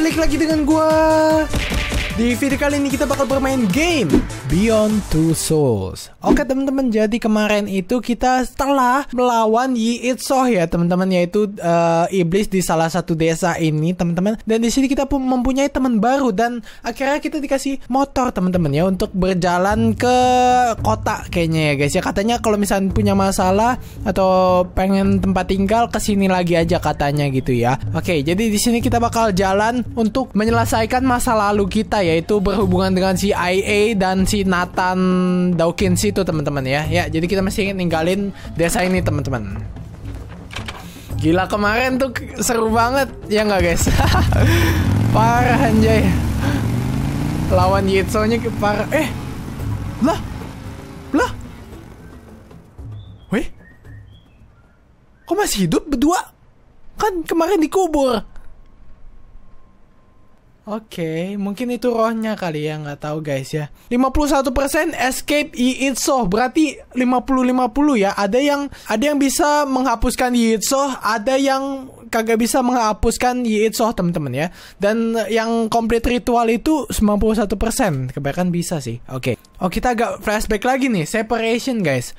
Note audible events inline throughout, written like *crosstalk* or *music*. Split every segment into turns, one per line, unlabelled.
balik lagi dengan gua di video kali ini kita bakal bermain game Beyond Two Souls Oke teman-teman jadi kemarin itu kita setelah melawan Yi Itsoh ya teman-teman Yaitu uh, iblis di salah satu desa ini teman-teman Dan di sini kita pun mempunyai teman baru Dan akhirnya kita dikasih motor teman-teman ya Untuk berjalan ke kota kayaknya ya guys ya Katanya kalau misalnya punya masalah Atau pengen tempat tinggal kesini lagi aja katanya gitu ya Oke jadi di sini kita bakal jalan untuk menyelesaikan masa lalu kita ya yaitu berhubungan dengan si IA dan si Nathan Dawkins itu teman-teman ya. Ya, jadi kita masih ingin ninggalin desa ini teman-teman. Gila kemarin tuh seru banget ya nggak guys? *laughs* parah anjay. Lawan Yitsonya parah. Eh. Lah. Lah. wih Kok masih hidup berdua? Kan kemarin dikubur. Oke, okay, mungkin itu rohnya kali ya, nggak tahu guys ya. 51% escape Yiitsoh, berarti 50-50 ya. Ada yang ada yang bisa menghapuskan Yiitsoh, ada yang kagak bisa menghapuskan Yiitsoh teman-teman ya. Dan yang complete ritual itu 91%, kebanyakan bisa sih. Oke. Okay. Oh, kita agak flashback lagi nih, separation guys.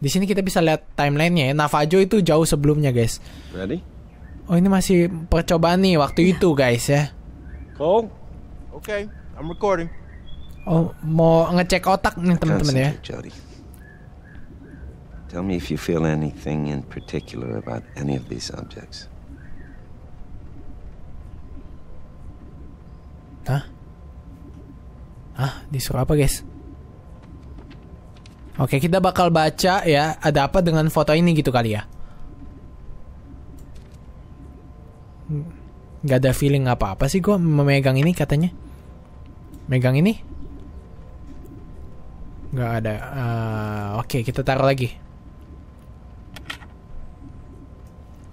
Di sini kita bisa lihat timelinenya ya. Navajo itu jauh sebelumnya guys. Ready? Oh ini masih percobaan nih waktu yeah. *laughs* itu guys ya. Oh. Oke, okay, I'm recording. Oh, mau ngecek otak nih teman-teman ya.
Jody. Tell me if you feel anything in particular about any of these objects.
Hah? Hah, disuruh apa, guys? Oke, kita bakal baca ya, ada apa dengan foto ini gitu kali ya. Hmm nggak ada feeling apa-apa sih gue memegang ini katanya megang ini nggak ada uh, oke okay, kita taruh lagi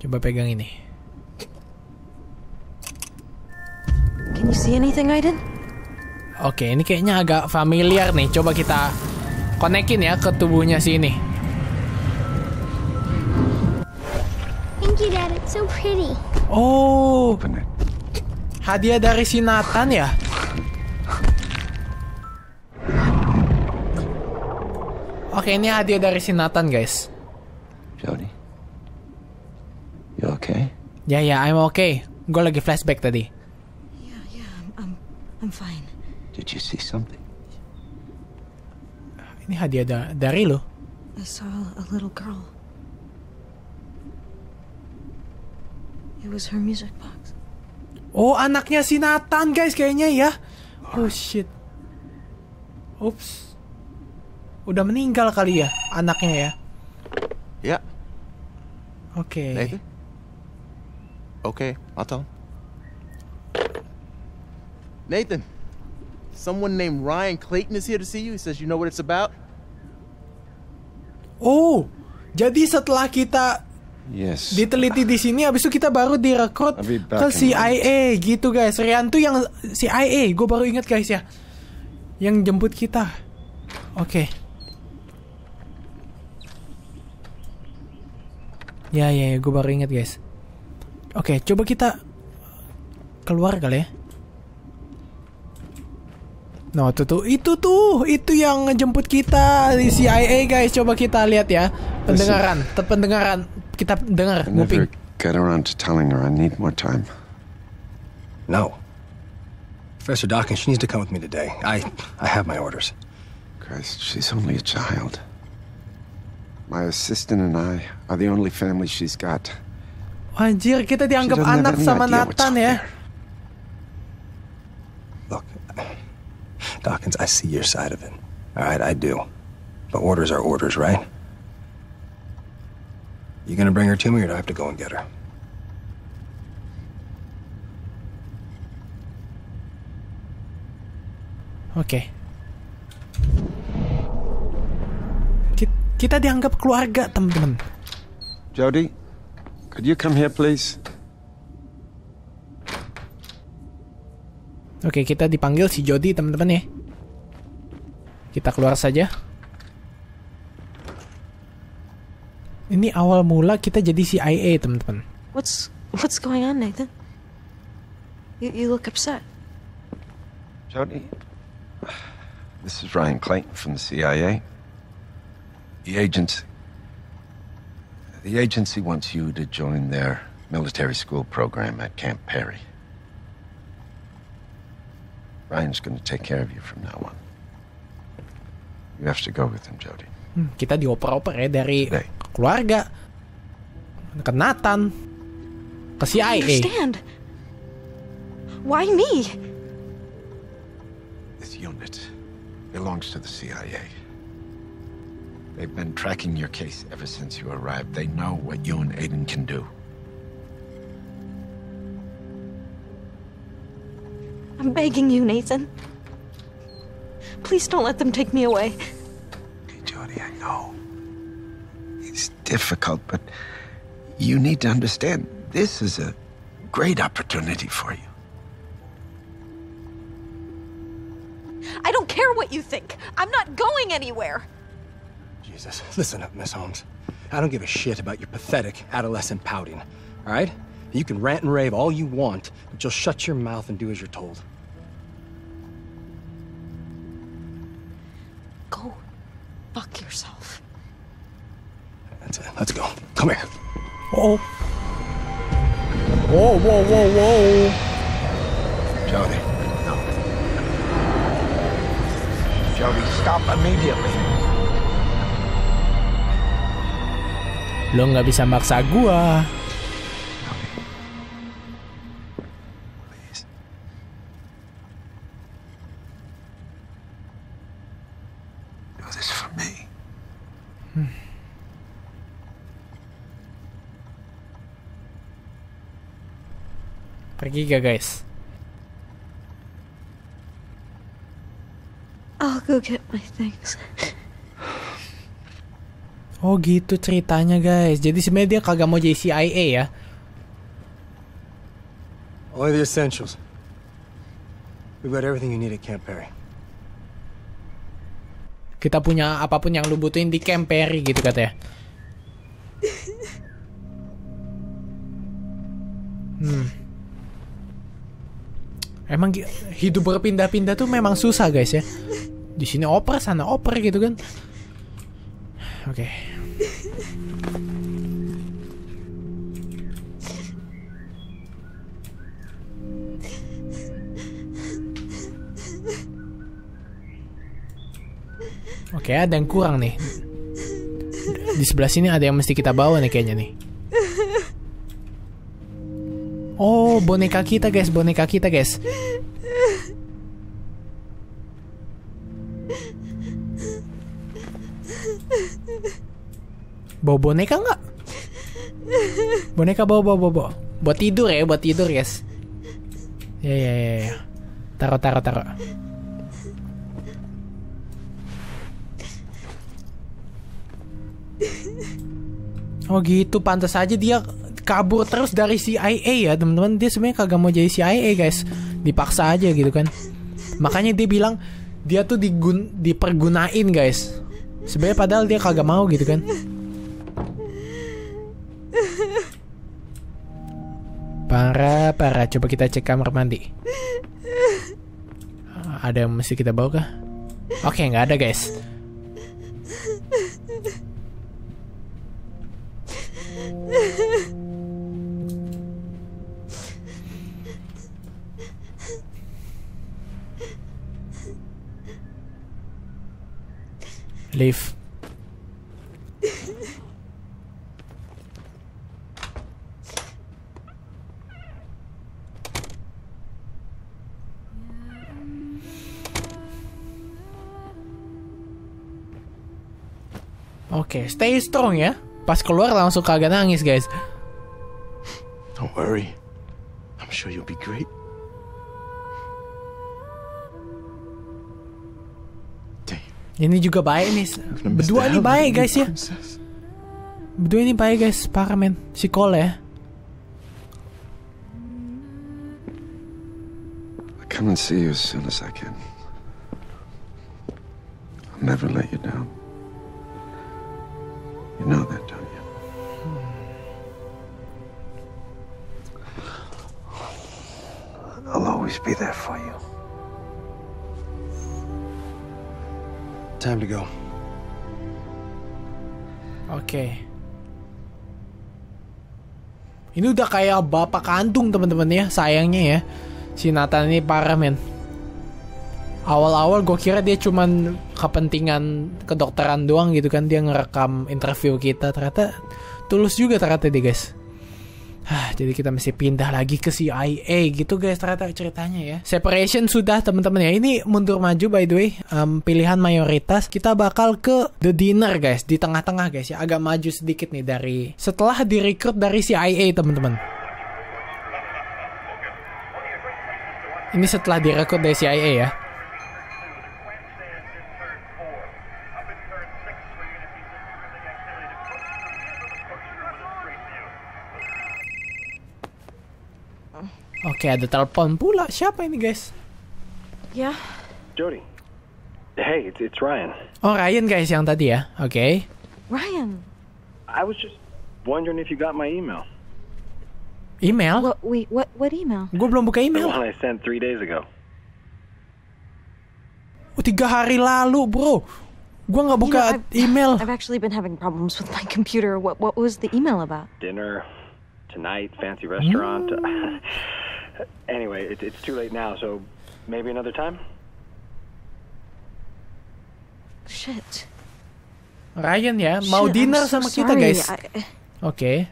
coba pegang ini can you see anything Aiden oke okay, ini kayaknya agak familiar nih coba kita konekin ya ke tubuhnya sini.
thank you dad it's so pretty
Oh. Hadiah dari Sinatan ya? Oke, ini hadiah dari Sinatan guys. Jody. You okay? Ya, yeah, ya, yeah, I'm okay. Gue lagi flashback tadi. Yeah,
yeah, I'm, I'm, I'm fine.
Did you see something? Ini hadiah da dari lo. I saw a little girl. Oh, anaknya si Nathan, guys, kayaknya ya. Oh shit. Oops. Udah meninggal kali ya anaknya ya. Ya. Oke. Oke, Nathan. Nathan, someone named Ryan Clayton is here to see you. He says you know what it's about. Oh, jadi setelah kita Yes. Diteliti di sini habis itu kita baru direkrut ke CIA gitu guys. Rian tuh yang CIA, gue baru ingat guys ya. Yang jemput kita. Oke. Okay. Ya ya, ya gue baru ingat guys. Oke, okay, coba kita keluar kali ya. No, nah, itu tuh, itu tuh, itu yang ngejemput kita di CIA guys. Coba kita lihat ya, pendengaran, tetap pendengaran. kita dengar never Nguping.
get around to telling her I need more time. No.
Professor Dawkins, she needs to come with me today.
I I have my orders. Christ, she's only a child. My assistant and I are the only family she's got.
Anjir, kita dianggap anak sama Nathan ya.
Look, Dawkins, I see your side of it. All right, I do. But orders are orders, right? You gonna bring her to me or do I have to go and get her?
Oke. Okay. Kita dianggap keluarga, teman-teman.
Jody, could you come here please?
Oke, okay, kita dipanggil si Jody, teman-teman ya. Kita keluar saja. Ini awal mula kita jadi CIA, teman-teman.
What's what's going on, Nathan? You you look upset.
Jody, this is Ryan Clayton from the CIA. The agency the agency wants you to join their military school program at Camp Perry. Ryan's going to take care of you from now on. You have to go with him, Jody. Hmm,
kita dioper-oper ya dari Today. keluarga ke Nathan ke CIA understand.
why me
this unit belongs to the CIA they've been tracking your case ever since you arrived they know what you and Aiden can do
I'm begging you Nathan please don't let them take me away
hey Jody I know it's difficult, but you need to understand this is a great opportunity for you.
I don't care what you think. I'm not going anywhere.
Jesus, *laughs* listen up, Miss
Holmes. I don't give a shit about your pathetic adolescent pouting, all right? You can rant and rave all you want, but you'll shut your mouth and do as you're told. Go fuck yourself. Let's go. Come here.
Oh. Whoa, whoa, whoa, whoa.
Johnny, no. Johnny, stop immediately.
Lo nggak bisa maksa gua. pergi gak guys?
I'll go get my
things. Oh gitu ceritanya guys. Jadi sebenarnya dia kagak mau jadi CIA ya.
Only the essentials. We've got everything you need at Camp Perry.
Kita punya apapun yang lu butuhin di Camp Perry gitu katanya. *laughs* Hmm. Emang hidup berpindah-pindah tuh memang susah guys ya. Di sini oper sana oper gitu kan. Oke. Okay. Oke, okay, ada yang kurang nih. Di sebelah sini ada yang mesti kita bawa nih kayaknya nih. Oh, boneka kita guys, boneka kita guys. Bawa boneka nggak? Boneka bawa bawa bawa. Buat tidur ya, buat tidur guys. Ya ya ya. ya. Taruh taruh taruh. Oh gitu, pantas aja dia kabur terus dari CIA ya teman-teman dia sebenarnya kagak mau jadi CIA guys dipaksa aja gitu kan makanya dia bilang dia tuh digun dipergunain guys sebenarnya padahal dia kagak mau gitu kan parah parah coba kita cek kamar mandi ada yang mesti kita bawa kah oke okay, nggak ada guys Leave. Oke, okay, stay strong ya. Pas keluar langsung kagak nangis, guys.
Don't worry. I'm sure you'll be great.
Ini juga baik nih. Berdua ini baik guys ya. Berdua ini baik guys, parah men. Si Cole ya.
Come and see you as soon as I can. I'll never let you down. You know that. Time to go. Oke.
Okay. Ini udah kayak bapak kandung teman-teman ya, sayangnya ya. Si Nathan ini parah men. Awal-awal gue kira dia cuman kepentingan kedokteran doang gitu kan dia ngerekam interview kita ternyata tulus juga ternyata dia guys jadi kita mesti pindah lagi ke CIA gitu guys ternyata ceritanya ya. Separation sudah teman-teman ya. Ini mundur maju by the way. Um, pilihan mayoritas kita bakal ke The Dinner guys di tengah-tengah guys ya. Agak maju sedikit nih dari setelah direkrut dari CIA teman-teman. Ini setelah direkrut dari CIA ya. Oke, ada telepon pula. Siapa ini, guys?
Ya. Yeah. Jody. Hey, it's, it's Ryan.
Oh, Ryan guys yang tadi ya. Oke. Okay.
Ryan. I was just wondering if you got my email.
Email? What,
wait,
what, what email?
Gue belum buka email. The one I sent three days ago.
Oh, tiga hari lalu, bro. Gue nggak buka you know, I've, email. I've actually been having problems with my computer. What, what was the email about?
Dinner, tonight, fancy restaurant. Mm. *laughs* anyway, it, it's too late now, so maybe another time?
Shit. Ryan, yeah? yeah. mau dinner so makita, sorry. guys. I... Okay.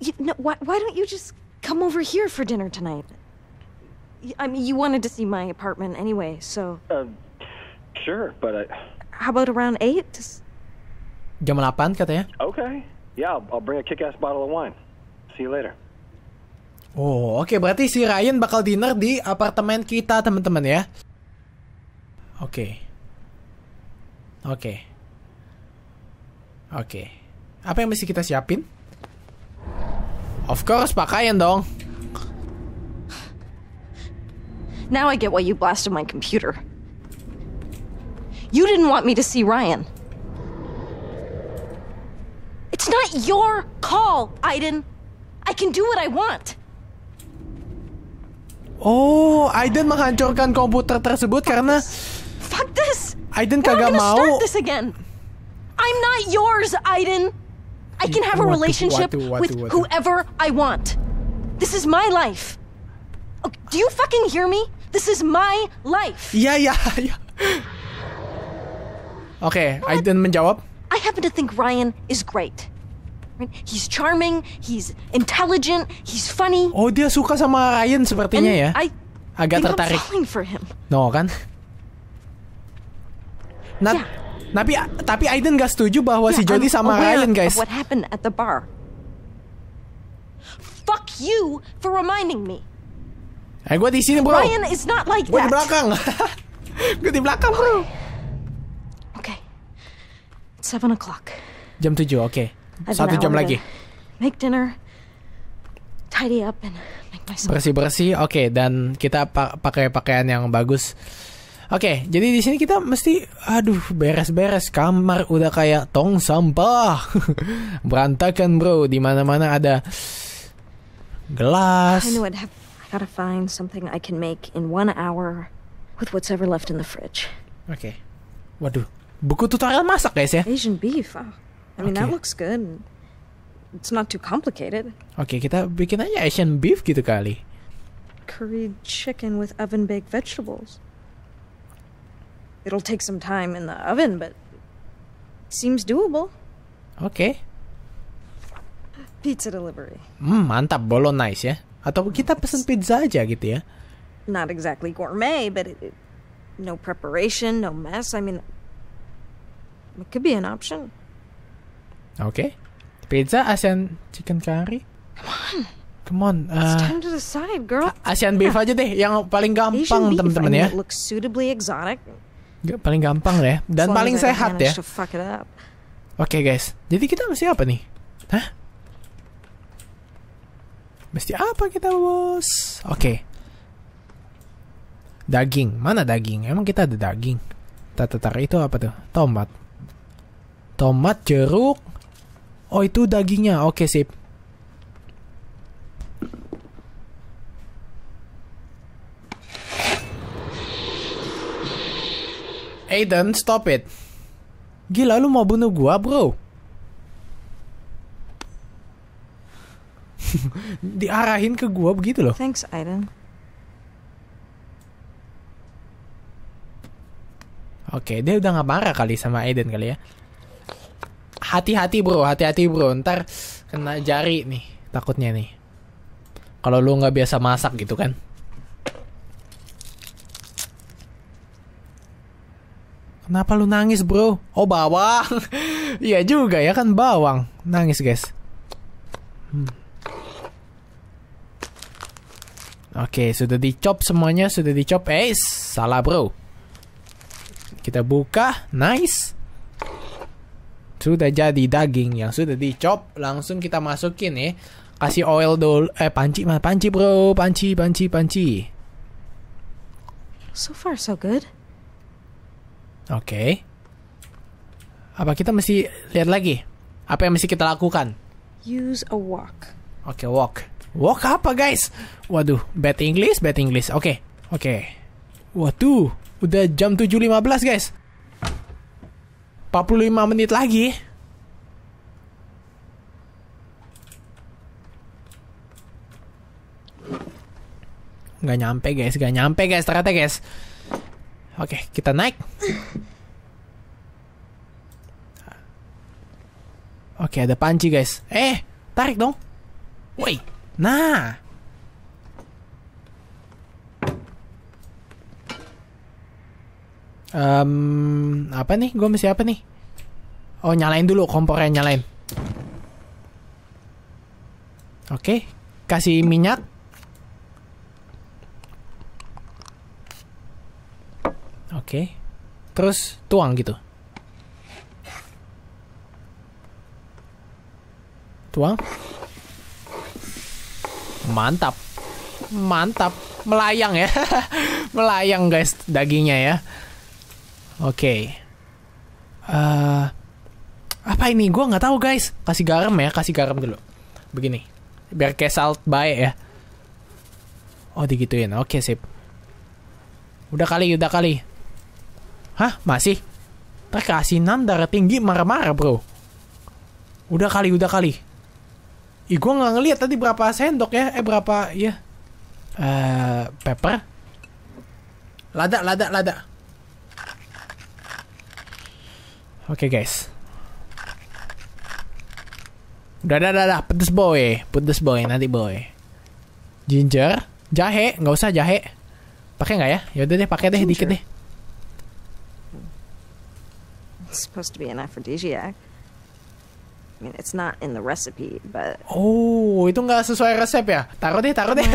You, no, why, why don't you just come over here for dinner tonight? I mean, you wanted to see my apartment anyway, so...
Uh, sure, but I...
How about around 8?
Jam 8 katanya?
Okay. Yeah, I'll, I'll bring a kick-ass bottle of wine. See you later.
Oh, oke okay, berarti si Ryan bakal dinner di apartemen kita, teman-teman ya. Oke. Okay. Oke. Okay. Oke. Okay. Apa yang mesti kita siapin? Of course pakaian dong. Now I get why you blasted my
computer. You didn't want me to see Ryan. It's not your call, Aiden. I can do what I want.
Oh, Aiden menghancurkan komputer tersebut Fuck karena this.
Fuck this.
Aiden kagak mau. Start this
again. I'm not yours, Aiden. I can have a relationship with whoever I want. This is my life. Oh, do you fucking hear me? This is my life.
Iya, iya, iya. Oke, Aiden menjawab.
I happen to think Ryan is great. He's charming, he's intelligent, he's funny.
Oh, dia suka sama Ryan sepertinya And ya. I Agak tertarik. I'm for him. No kan? Nah, yeah. tapi tapi Aiden gak setuju bahwa yeah, si Jody I'm sama Ryan guys. What
happened at the bar? Fuck you for reminding me.
Eh, gue di sini bro. Ryan is not like gua that. Gue di belakang. *laughs* gue di belakang bro.
Okay. okay. Seven
o'clock. Jam tujuh, oke. Okay. Satu jam lagi.
Make dinner, tidy up and
make myself. Bersih bersih, oke. Okay. Dan kita pa pakai pakaian yang bagus. Oke, okay, jadi di sini kita mesti, aduh, beres-beres kamar udah kayak tong sampah, *laughs* berantakan bro, di mana-mana ada gelas. I know
have, I gotta find something I can make in one hour with what's ever left in the fridge.
Oke, waduh, buku tutorial masak guys ya. Asian beef,
oh. I mean okay. that looks good. It's not too complicated.
Oke, okay, kita bikin aja Asian beef gitu kali.
Curried chicken with oven baked vegetables. It'll take some time in the oven, but seems
doable. Oke. Okay.
Pizza delivery.
Hmm, mantap nice ya. Atau kita pesen pizza aja gitu ya.
Not exactly gourmet, but it, it, no preparation, no mess. I mean, it could be an option.
Okay. Pizza, Asian chicken curry. Come on. Come on. Uh, It's time to decide, girl. Asian beef aja deh, yang paling gampang teman-teman ya. Looks
suitably exotic.
Paling gampang deh, ya. dan paling sehat ya. Oke okay, guys, jadi kita mesti apa nih? Hah? Mesti apa kita bos? Oke. Okay. Daging, mana daging? Emang kita ada daging? Tata-tata itu apa tuh? Tomat. Tomat, jeruk, Oh itu dagingnya. Oke sip. Aiden, stop it. Gila lu mau bunuh gua, bro? *laughs* Diarahin ke gua begitu loh. Thanks, Aiden. Oke, okay, dia udah gak marah kali sama Aiden kali ya hati-hati bro, hati-hati bro. Ntar kena jari nih, takutnya nih. Kalau lu nggak biasa masak gitu kan. Kenapa lu nangis bro? Oh bawang. *laughs* Iya juga ya kan bawang. Nangis guys. Hmm. Oke, okay, sudah dicop semuanya, sudah dicop. Eh, salah bro. Kita buka, nice sudah jadi daging yang sudah dicop langsung kita masukin ya kasih oil dulu eh panci mah panci bro panci panci panci
so far so good
oke okay. apa kita mesti lihat lagi apa yang mesti kita lakukan
use a walk
oke okay, walk walk apa guys waduh bad English bad English oke okay. oke okay. waduh udah jam 7.15 guys 45 menit lagi. Gak nyampe guys, gak nyampe guys ternyata guys. Oke, kita naik. Oke, ada panci guys. Eh, tarik dong. Woi. Nah. Um, apa nih? Gue mesti apa nih? Oh nyalain dulu kompornya nyalain. Oke, okay. kasih minyak. Oke. Okay. Terus tuang gitu. Tuang. Mantap. Mantap. Melayang ya. *laughs* Melayang guys dagingnya ya. Oke. Okay. Uh, eh, apa ini? Gue nggak tahu guys. Kasih garam ya, kasih garam dulu. Begini, biar kayak salt baik ya. Oh digituin, oke okay, sip. Udah kali, udah kali. Hah, masih? Terkeasinan darah tinggi marah-marah bro. Udah kali, udah kali. Ih, gue nggak ngeliat tadi berapa sendok ya? Eh berapa ya? Eh uh, pepper? Lada, lada, lada. Oke okay, guys. Udah, udah, udah, udah, pedes boy, pedes boy, nanti boy. Ginger, jahe, nggak usah jahe. Pakai nggak ya? Yaudah deh, pakai deh, dikit deh.
It's supposed to be an aphrodisiac. I mean,
it's not in the recipe, but. Oh, itu nggak sesuai resep ya? Taruh deh, taruh deh.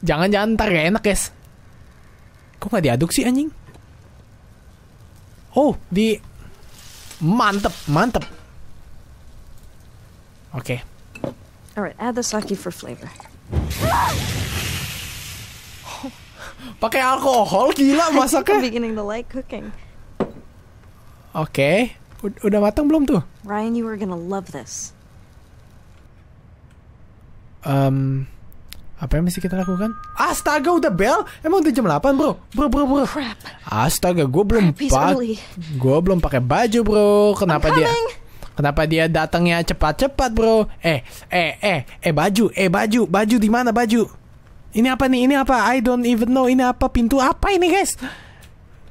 Jangan-jangan oh *laughs* ntar gak enak guys. Kok nggak diaduk sih anjing? Oh, di Mantep, mantep. Oke. Okay.
Alright, add the sake for flavor.
Pakai alkohol gila masaknya. I'm *laughs*
beginning to like cooking.
Oke. Okay. Udah matang belum tuh?
Ryan, you are gonna love this.
Um, apa yang mesti kita lakukan? Astaga, udah bel. Emang udah jam 8, Bro. Bro, bro, bro. Crap. Astaga, gue belum pakai gue belum pakai baju, Bro. Kenapa dia Kenapa dia datangnya cepat-cepat, Bro? Eh, eh, eh, eh baju, eh baju, baju di mana baju? Ini apa nih? Ini apa? I don't even know ini apa pintu apa ini, guys.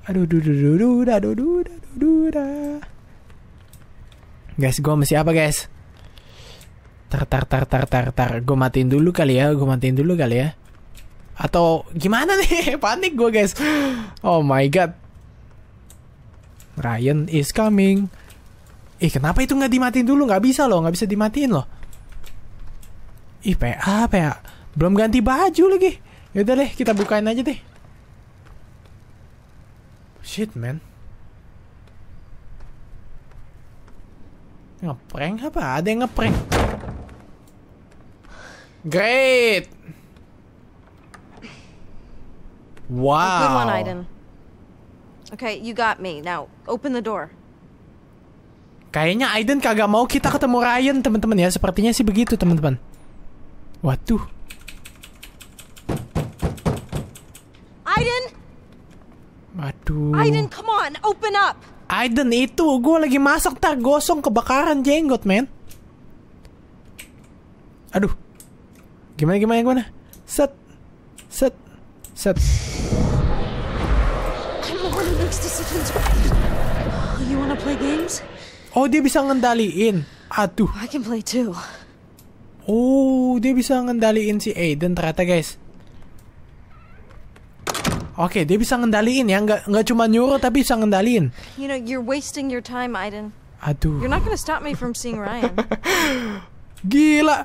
Aduh, duh, duh, duh, duh, duh, duh, duh, duh, duh. duh, duh, duh, duh, duh, duh, duh, duh, Guys, gue mesti apa, guys? Tar tar tar tar tar tar. Gue matiin dulu kali ya. Gue matiin dulu kali ya. Atau gimana nih? *laughs* Panik gue guys. Oh my god. Ryan is coming. Eh kenapa itu nggak dimatiin dulu? Nggak bisa loh. Nggak bisa dimatiin loh. Ih PA PA. Belum ganti baju lagi. Yaudah deh kita bukain aja deh. Shit man. Ngeprank apa? Ada yang ngeprank. Great. Wow. good one,
Okay, you got me. Now, open the door.
Kayaknya Aiden kagak mau kita ketemu Ryan, teman-teman ya. Sepertinya sih begitu, teman-teman. Waduh. Aiden. Waduh. Aiden,
come on, open up.
Aiden itu gue lagi masak tak gosong kebakaran jenggot men Aduh Gimana gimana gimana Set Set Set Oh dia bisa ngendaliin Aduh Oh dia bisa ngendaliin si Aiden ternyata guys Oke, okay, dia bisa ngendaliin ya, nggak nggak cuma nyuruh tapi bisa ngendaliin.
You know, you're wasting your time, Aiden. Aduh. You're not gonna stop me from seeing Ryan.
*laughs* Gila.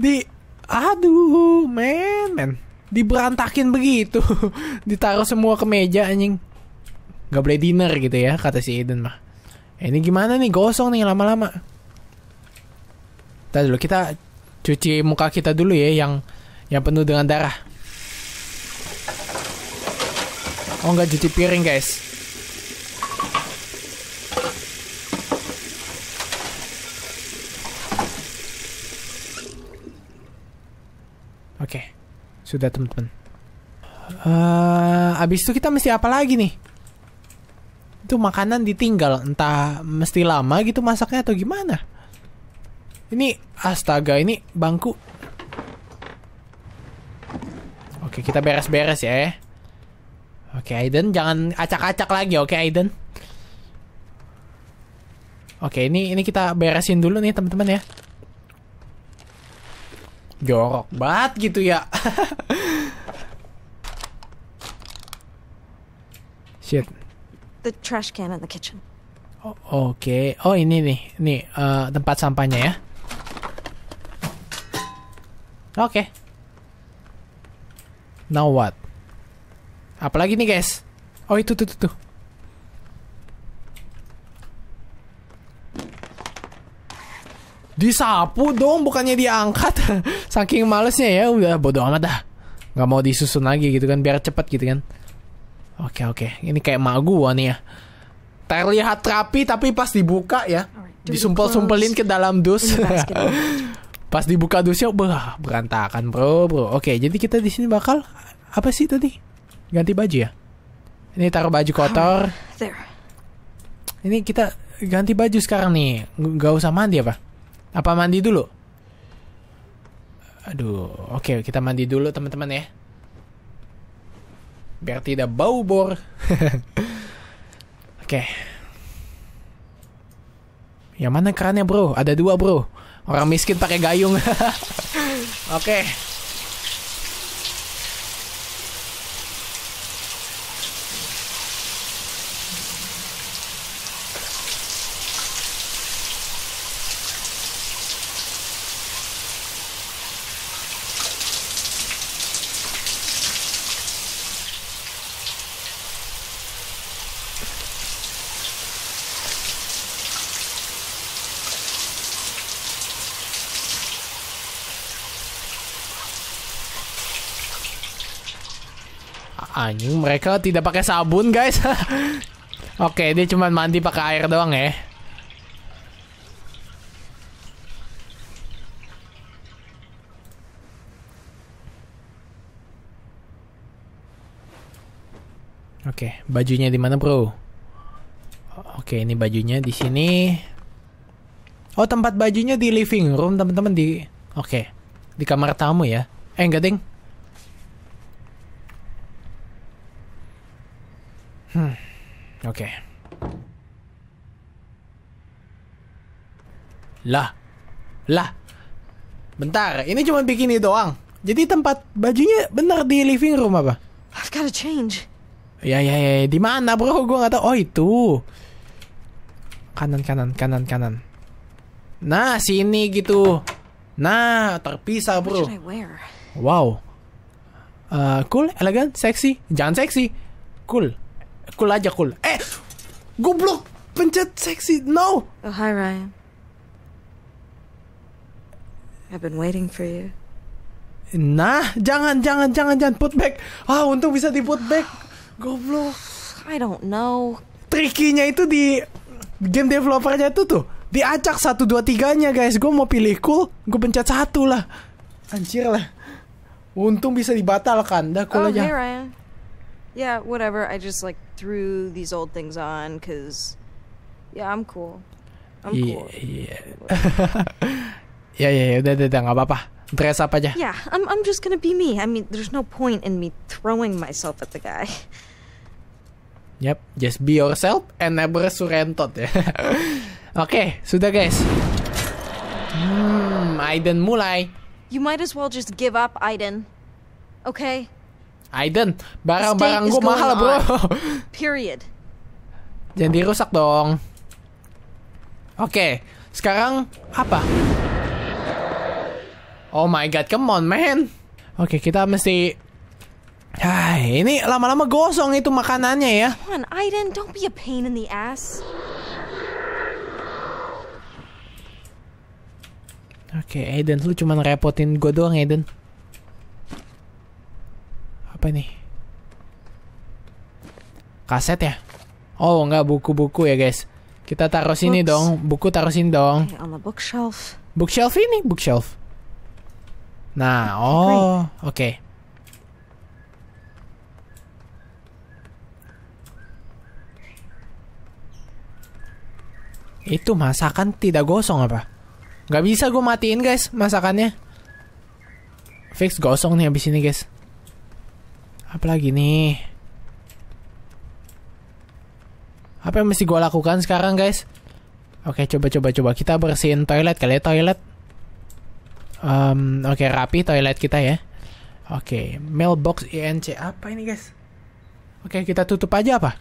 Di aduh, man, men. Diberantakin begitu. *laughs* Ditaruh semua ke meja anjing. Gak boleh dinner gitu ya, kata si Aiden mah. Eh, ini gimana nih gosong nih lama-lama. Tadi dulu kita cuci muka kita dulu ya yang yang penuh dengan darah. Oh nggak cuci piring guys Oke okay. Sudah teman-teman uh, Abis itu kita mesti apa lagi nih Itu makanan ditinggal Entah mesti lama gitu masaknya atau gimana Ini astaga ini bangku Oke okay, kita beres-beres ya Oke okay, Aiden, jangan acak-acak lagi oke okay, Aiden. Oke, okay, ini ini kita beresin dulu nih teman-teman ya. Jorok banget gitu ya. *laughs* Shit.
The trash can in the kitchen.
oke. Okay. Oh, ini nih. Nih uh, tempat sampahnya ya. Oke. Okay. Now what? Apalagi nih guys? Oh itu tuh tuh tuh. Disapu dong, bukannya diangkat. *laughs* Saking malesnya ya, udah bodo amat dah. Gak mau disusun lagi gitu kan, biar cepet gitu kan. Oke oke, ini kayak mak gua nih ya. Terlihat rapi tapi pas dibuka ya, disumpel-sumpelin ke dalam dus. *laughs* pas dibuka dusnya, berantakan bro bro. Oke, jadi kita di sini bakal apa sih tadi? ganti baju ya. Ini taruh baju kotor. Ah, Ini kita ganti baju sekarang nih. Gak usah mandi apa? Apa mandi dulu? Aduh, oke okay, kita mandi dulu teman-teman ya. Biar tidak bau bor. *laughs* oke. Okay. Yang mana kerannya bro? Ada dua bro. Orang miskin pakai gayung. *laughs* oke. Okay. Anjing mereka tidak pakai sabun guys. *laughs* Oke dia cuma mandi pakai air doang ya. Oke bajunya di mana bro? Oke ini bajunya di sini. Oh tempat bajunya di living room teman-teman di. Oke di kamar tamu ya. Eh enggak ding. Hmm. Oke. Okay. Lah. Lah. Bentar, ini cuma bikini doang. Jadi tempat bajunya benar di living room apa? I've gotta change. Ya, ya ya ya, di mana bro? Gua nggak tahu. Oh itu. Kanan kanan kanan kanan. Nah sini gitu. Nah terpisah bro. Wow. Uh, cool, elegan, seksi. Jangan seksi. Cool. Cool aja cool. Eh, goblok pencet seksi. No. Oh, hi Ryan. I've been waiting for you. Nah, jangan, jangan, jangan, jangan put back. Ah, oh, untung bisa di put back. Goblok. I don't know. Trikinya itu di game developernya itu tuh. Diacak satu dua tiganya guys. Gue mau pilih cool, gue pencet satu lah. Anjir lah. Untung bisa dibatalkan. Dah cool oh, aja. Hey,
yeah, whatever. I just like threw these old things on because, yeah, I'm cool. I'm yeah, cool. *laughs*
Yeah. yeah, yeah, yeah. Udah, udah, nggak apa-apa. Dress up aja.
Yeah, I'm, I'm just gonna be me. I mean, there's no point in me throwing myself at the guy.
*laughs* Yep, just be yourself and never surrender. ya. Oke, *laughs* okay, sudah guys. Hmm, Aiden mulai.
You might as well just give up, Aiden. Okay?
Aiden, barang-barang gue mahal on. bro.
*laughs* Period.
Jangan dirusak dong. Oke, okay, sekarang apa? Oh my god, come on man. Oke, okay, kita mesti Hai, ini lama-lama gosong itu makanannya ya.
on, Aiden, don't be a pain in the ass.
Oke, okay, Aiden, lu cuman repotin gue doang, Aiden apa nih? Kaset ya? Oh, enggak buku-buku ya, guys. Kita taruh sini dong, buku taruh sini dong.
bookshelf.
Bookshelf ini, bookshelf. Nah, oh, oke. Okay. Itu masakan tidak gosong apa? Gak bisa gue matiin guys masakannya. Fix gosong nih habis ini guys. Apalagi nih? Apa yang mesti gue lakukan sekarang guys? Oke coba coba coba kita bersihin toilet kali ya toilet. Um, Oke rapi toilet kita ya. Oke mailbox INC apa ini guys? Oke kita tutup aja apa?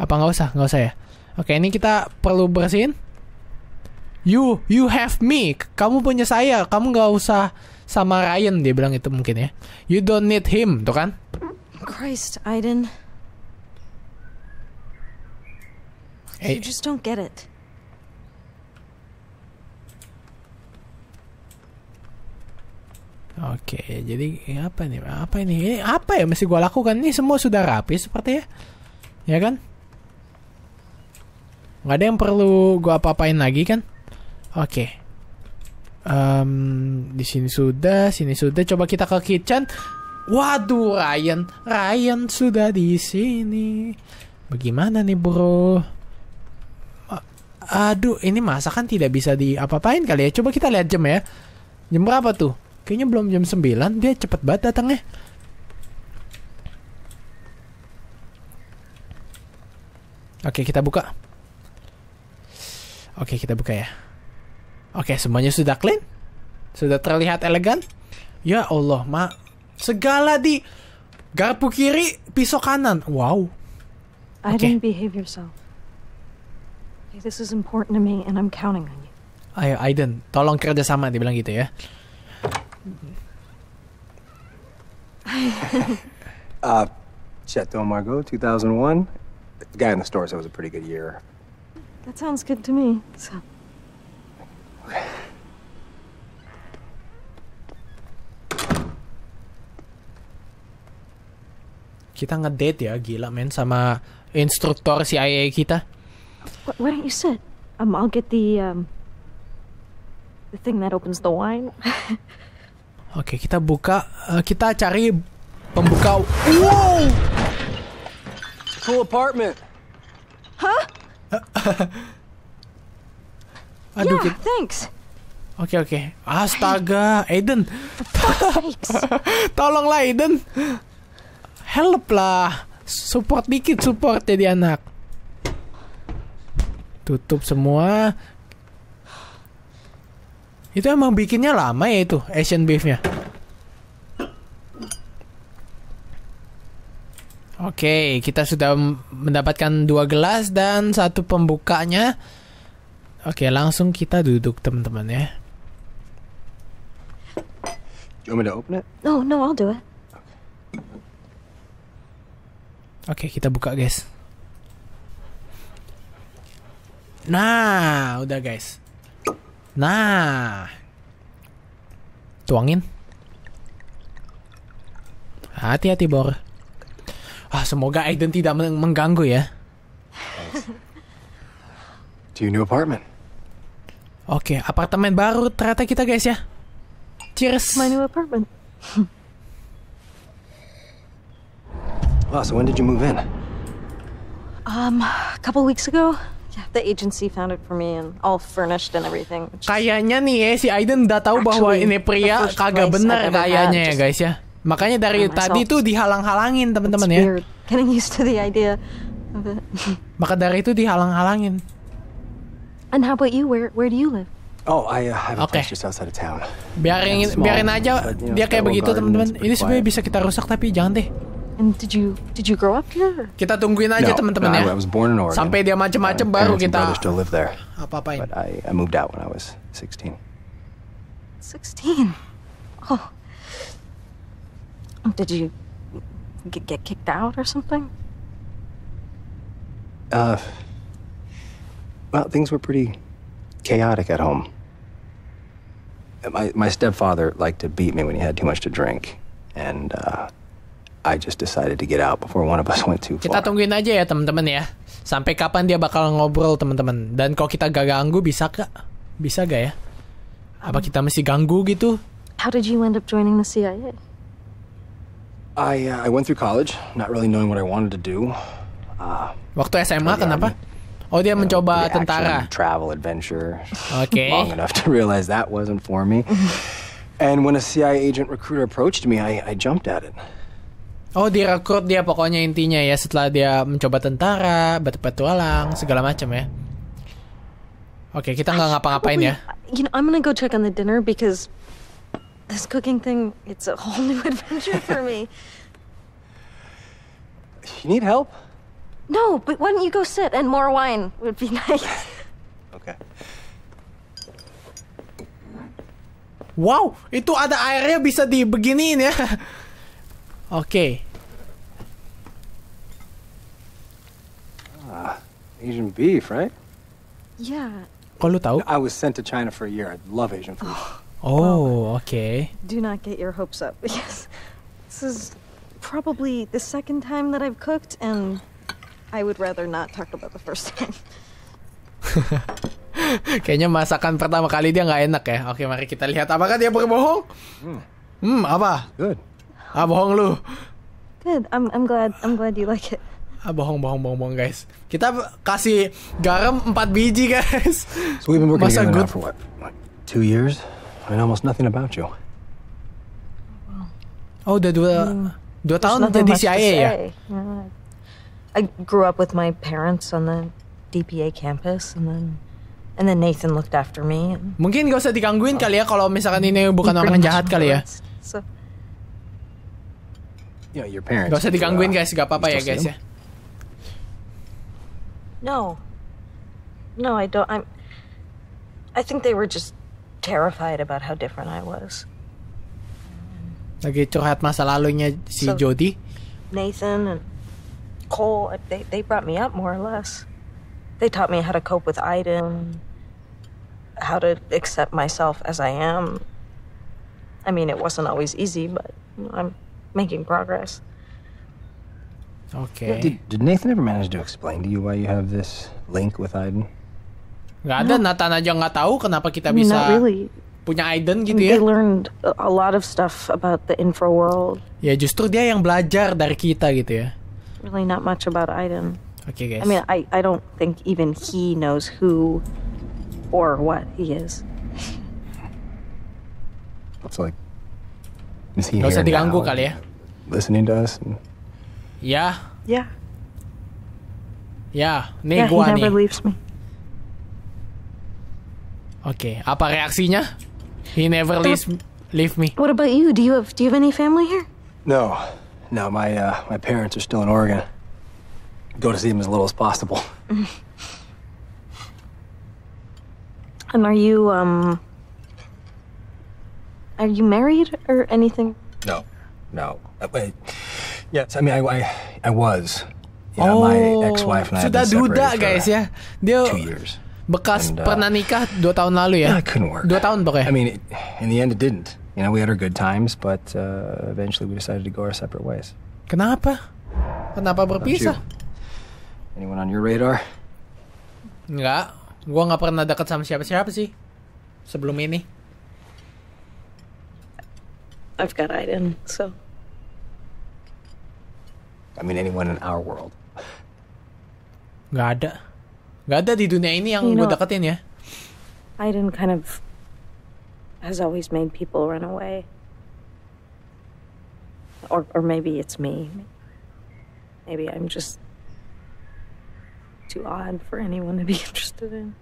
Apa nggak usah nggak usah ya? Oke ini kita perlu bersihin. You you have me. Kamu punya saya. Kamu nggak usah sama Ryan dia bilang itu mungkin ya. You don't need him tuh kan?
Christ, Aiden. Hey. You just don't get it.
Oke, jadi apa ini? Apa ini? Ini apa ya masih gue lakukan? Nih semua sudah rapi seperti Ya ya kan? Gak ada yang perlu gue apa-apain lagi kan? Oke. Um, di sini sudah, sini sudah. Coba kita ke kitchen. Waduh, Ryan, Ryan sudah di sini. Bagaimana nih, Bro? Aduh, ini masakan tidak bisa diapa-apain kali ya. Coba kita lihat jam ya. Jam berapa tuh? Kayaknya belum jam 9, dia cepet banget datangnya. Oke, kita buka. Oke, kita buka ya. Oke, semuanya sudah clean? Sudah terlihat elegan? Ya Allah, ma Segala di garpu kiri, pisau kanan. Wow. I okay. didn't
behave yourself. Hey, this is important to me and I'm counting on you.
Ayo Aiden, tolong kerja sama dia bilang gitu ya.
*laughs*
uh, Chateau Margaux, 2001. The guy in the store said it was a pretty good year.
That sounds good to me.
So. Okay. kita ngedate ya gila men sama instruktur CIA kita
What, what you said? um, I'll get the um, the thing that opens the wine *laughs*
Oke okay, kita buka uh, kita cari pembuka wow
cool apartment huh *laughs* Aduh, yeah, thanks.
Oke okay, oke. Okay. Astaga, Aiden. *laughs* Tolonglah Aiden help lah support dikit support jadi anak tutup semua itu emang bikinnya lama ya itu Asian beefnya Oke, okay, kita sudah mendapatkan dua gelas dan satu pembukanya. Oke, okay, langsung kita duduk teman-teman ya.
You want me to open it?
No, no, I'll do it.
Oke, okay, kita buka guys. Nah, udah guys. Nah. Tuangin. Hati-hati, Bor. Ah, semoga Aiden tidak meng mengganggu ya.
To your new apartment.
Oke, okay, apartemen baru ternyata kita guys ya. Cheers. My new apartment. *laughs*
Wow, ah, so when did you move in?
Um, a couple weeks ago. Yeah, the agency found it for me and all furnished and everything.
Kayaknya nih ya, si Aiden udah tahu bahwa ini pria kagak benar kayaknya ya guys ya. Makanya dari tadi tuh dihalang-halangin teman-teman ya. Getting used to the idea *laughs* Maka dari itu dihalang-halangin. And how about you? Where where do you live?
Oh, I uh, have a okay. place just outside of town. Biarin biarin aja but, you know, dia kayak begitu teman-teman. Ini sebenarnya bisa
kita rusak tapi jangan deh. And did you did you grow up here? Kita tungguin aja no, teman-teman no, I was born in Oregon. Sampai dia macam-macam baru kita. still
live there. Apa-apain. But I, I moved out when I was 16.
16.
Oh. Did you get, get kicked out or something?
Uh Well, things were pretty chaotic at home. My my stepfather liked to beat me when he had too much to drink and uh I just decided to get out before one of us went too far. Kita
tungguin aja ya teman-teman ya. Sampai kapan dia bakal ngobrol teman-teman? Dan kalau kita gak ganggu bisa gak? Bisa gak ya? Apa kita masih ganggu gitu? How did you
end up joining the CIA?
I uh, I went through college, not really knowing what I wanted to do. Uh, Waktu SMA yeah, kenapa?
Oh dia you know, mencoba tentara.
Action, travel adventure. Okay. *laughs* Long enough to realize that wasn't for me. *laughs* And when a CIA agent recruiter approached me, I, I jumped at it.
Oh direkrut dia pokoknya intinya ya setelah dia mencoba tentara, berpetualang segala macam ya. Oke kita nggak ngapa-ngapain ya.
You know I'm gonna go check on the dinner because this cooking thing it's a whole new *laughs* adventure for me. you need help? No, but why don't you go sit and more wine would be *laughs* nice. okay.
Wow, itu ada airnya bisa dibeginiin ya.
Oke. Okay. Uh, Asian beef, right? Yeah. Kok lu tahu? I was sent to China for a year. I love Asian food. Oh,
oh okay.
Do not get your hopes up. *laughs* Yes. This is probably the second time that I've cooked and I would rather not talk about the first time. *laughs*
Kayaknya masakan pertama kali dia nggak enak ya. Oke, mari kita lihat apakah dia berbohong. Hmm, hmm apa? Good. Ah, bohong lu. Good.
I'm I'm glad I'm glad you like
it. Ah, bohong bohong bohong bohong guys. Kita kasih garam 4 biji guys.
So we've been working Masa together good. now for what? Like two years? I know almost nothing about you.
Oh, udah dua hmm. dua tahun di CIA ya. Yeah.
I grew up with my parents on the DPA campus and then
and then Nathan looked after me. And... Mungkin gak usah digangguin oh. kali ya kalau misalkan ini bukan orang jahat kali ya. So...
know, your parents. Gak usah digangguin guys, gak apa-apa ya guys ya.
No. No, I don't. I'm. I think they were just terrified about how different I was.
Nagitsukat masa si Jody?
Nathan and Cole, they, they brought me up more or less. They taught me how to cope with Iden, how to accept myself as I am. I mean, it wasn't always easy, but I'm making progress.
Okay. Yeah, did, did Nathan ever manage to explain to you why you have this link with Aiden?
Gak ada, no. Nathan aja nggak tahu kenapa kita bisa Not really. punya Aiden gitu ya. They learned a lot of stuff about the info world. Ya justru dia yang belajar dari kita gitu ya. Really
not much about Aiden. Okay guys. I mean I I don't think even he knows who or what he is. It's
like
is he Gak usah diganggu kali ya. Listening to us. And...
Ya, Yeah. Yeah, yeah, he never leaves me.
Okay, apa reaksinya? He never leaves leave me.
What about you? Do you have do you have any family here?
No. No, my uh, my parents are still in Oregon. Go to see them as little as possible.
*laughs* and are you um are you married
or anything?
No. No. Uh, wait. Yes, I mean, I, I, I was.
oh, my ex-wife and I sudah duda guys ya.
Dia two years. bekas and, uh, pernah nikah dua tahun
lalu ya. Yeah, couldn't work.
Dua tahun pokoknya. I mean, in the end it didn't. You know, we had our good times, but uh, eventually we decided to go our separate ways. Kenapa? Kenapa berpisah? Anyone on your radar?
Enggak, gua nggak pernah dekat sama siapa-siapa sih sebelum ini. I've got Aiden, so
I mean anyone in our
world. Gak ada. Gak ada di dunia ini yang you know, gue deketin ya.
Aiden kind of has always made people run away. Or, or maybe it's me. Maybe I'm
just too odd for anyone to be *laughs* interested in.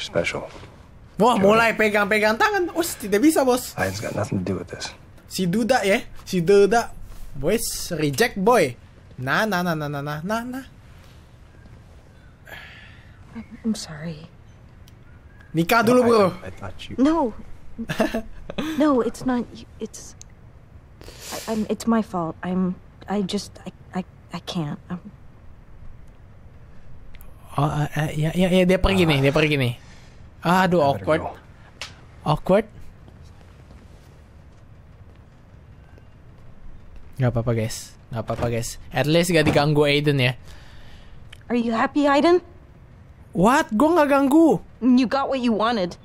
special. Wah, Johnny. mulai pegang-pegang tangan. Us, tidak bisa, bos. Aiden's got nothing to do with this. Si Duda ya, si Duda Boys, reject boy. na na na na na na na. nah.
I'm
sorry. Nikah dulu, bro. I, I thought you. No.
*laughs*
no, it's not. It's. I, I'm. It's my fault. I'm. I just. I.
I. I can't. I'm. Oh, uh, uh, yeah. ya, ya, dia pergi uh, nih, are pergi nih. Ah, Aduh, awkward. Awkward. Gak apa-apa guys, gak apa-apa guys. At least gak diganggu Aiden ya. Are you happy, Aiden? What? Gue
gak ganggu. You got what you wanted.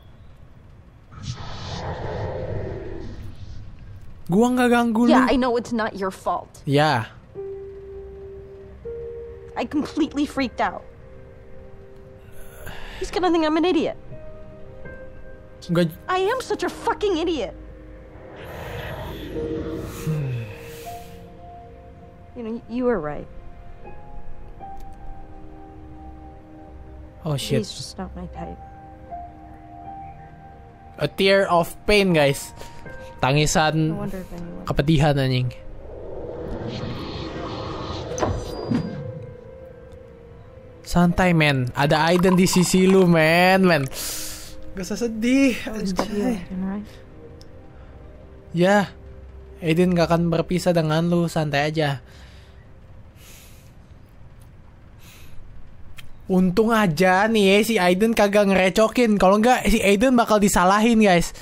Gua nggak ganggu yeah, lu. Yeah,
I know it's not your fault. Yeah. I completely freaked out. He's gonna think I'm an idiot. Gak... I am such a fucking idiot. You know, you were right. Oh shit. He's just not my type.
A tear of pain, guys. Tangisan kepedihan anjing. Santai men, ada Aiden di sisi lu men, men. Gak usah sedih. Anjay. Ya, Aiden gak akan berpisah dengan lu, santai aja. Untung aja nih eh, si Aiden kagak ngerecokin. Kalau enggak si Aiden bakal disalahin guys.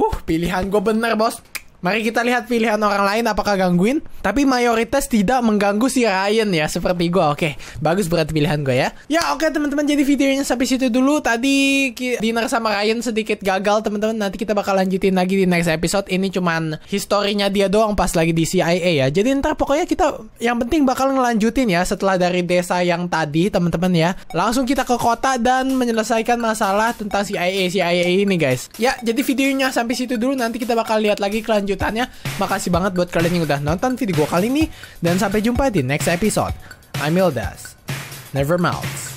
Uh, pilihan gue bener bos. Mari kita lihat pilihan orang lain apakah gangguin. Tapi mayoritas tidak mengganggu si Ryan ya, seperti gue. Oke, bagus berarti pilihan gue ya. Ya oke teman-teman, jadi videonya sampai situ dulu. Tadi dinner sama Ryan sedikit gagal teman-teman. Nanti kita bakal lanjutin lagi di next episode. Ini cuman historinya dia doang pas lagi di CIA ya. Jadi ntar pokoknya kita yang penting bakal ngelanjutin ya setelah dari desa yang tadi teman-teman ya. Langsung kita ke kota dan menyelesaikan masalah tentang CIA CIA ini guys. Ya, jadi videonya sampai situ dulu. Nanti kita bakal lihat lagi kelanjutan kelanjutannya. Makasih banget buat kalian yang udah nonton video gue kali ini. Dan sampai jumpa di next episode. I'm Ildas. Never melts.